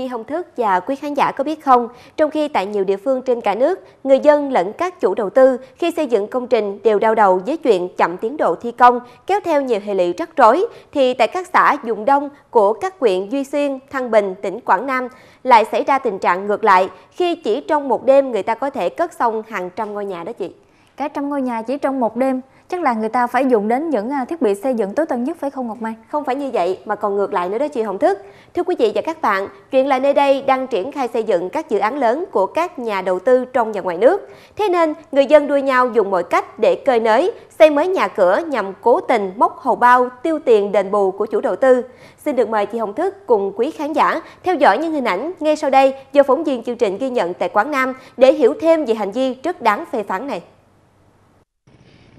Chi Hồng Thức và quý khán giả có biết không, trong khi tại nhiều địa phương trên cả nước, người dân lẫn các chủ đầu tư khi xây dựng công trình đều đau đầu với chuyện chậm tiến độ thi công, kéo theo nhiều hệ lụy rắc rối, thì tại các xã vùng đông của các huyện Duy Xuyên, Thăng Bình, tỉnh Quảng Nam lại xảy ra tình trạng ngược lại khi chỉ trong một đêm người ta có thể cất xong hàng trăm ngôi nhà đó chị. Cả trăm ngôi nhà chỉ trong một đêm, chắc là người ta phải dùng đến những à, thiết bị xây dựng tối tân nhất phải không Ngọc Mai? Không phải như vậy mà còn ngược lại nữa đó chị Hồng Thức. Thưa quý vị và các bạn, chuyện là nơi đây đang triển khai xây dựng các dự án lớn của các nhà đầu tư trong và ngoài nước. Thế nên, người dân đua nhau dùng mọi cách để cơi nới, xây mới nhà cửa nhằm cố tình móc hầu bao tiêu tiền đền bù của chủ đầu tư. Xin được mời chị Hồng Thức cùng quý khán giả theo dõi những hình ảnh ngay sau đây do phóng viên chương trình ghi nhận tại Quảng Nam để hiểu thêm về hành vi rất đáng phê phán này.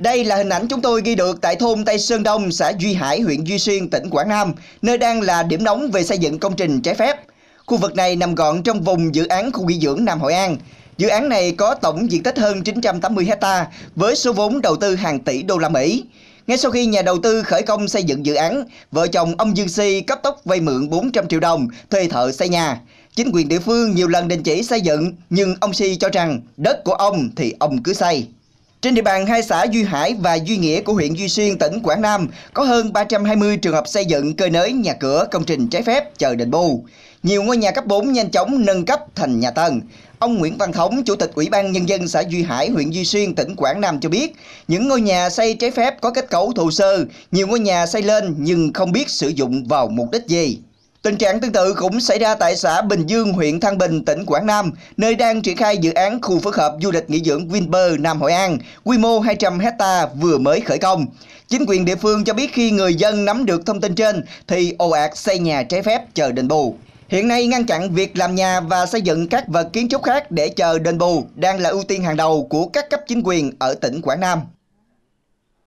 Đây là hình ảnh chúng tôi ghi được tại thôn Tây Sơn Đông, xã Duy Hải, huyện Duy Xuyên, tỉnh Quảng Nam, nơi đang là điểm nóng về xây dựng công trình trái phép. Khu vực này nằm gọn trong vùng dự án khu nghỉ dưỡng Nam Hội An. Dự án này có tổng diện tích hơn 980 hecta với số vốn đầu tư hàng tỷ đô la Mỹ. Ngay sau khi nhà đầu tư khởi công xây dựng dự án, vợ chồng ông Dương Si cấp tốc vay mượn 400 triệu đồng thuê thợ xây nhà. Chính quyền địa phương nhiều lần đình chỉ xây dựng nhưng ông Si cho rằng đất của ông thì ông cứ xây. Trên địa bàn hai xã Duy Hải và Duy Nghĩa của huyện Duy Xuyên, tỉnh Quảng Nam có hơn 320 trường hợp xây dựng cơi nới nhà cửa, công trình trái phép chờ đền bù. Nhiều ngôi nhà cấp 4 nhanh chóng nâng cấp thành nhà tầng. Ông Nguyễn Văn Thống, Chủ tịch Ủy ban Nhân dân xã Duy Hải, huyện Duy Xuyên, tỉnh Quảng Nam cho biết, những ngôi nhà xây trái phép có kết cấu thô sơ, nhiều ngôi nhà xây lên nhưng không biết sử dụng vào mục đích gì. Tình trạng tương tự cũng xảy ra tại xã Bình Dương, huyện Thăng Bình, tỉnh Quảng Nam, nơi đang triển khai dự án khu phức hợp du lịch nghỉ dưỡng Vinpearl Nam Hội An, quy mô 200 hecta vừa mới khởi công. Chính quyền địa phương cho biết khi người dân nắm được thông tin trên thì ồ ạt xây nhà trái phép chờ đền bù. Hiện nay ngăn chặn việc làm nhà và xây dựng các vật kiến trúc khác để chờ đền bù đang là ưu tiên hàng đầu của các cấp chính quyền ở tỉnh Quảng Nam.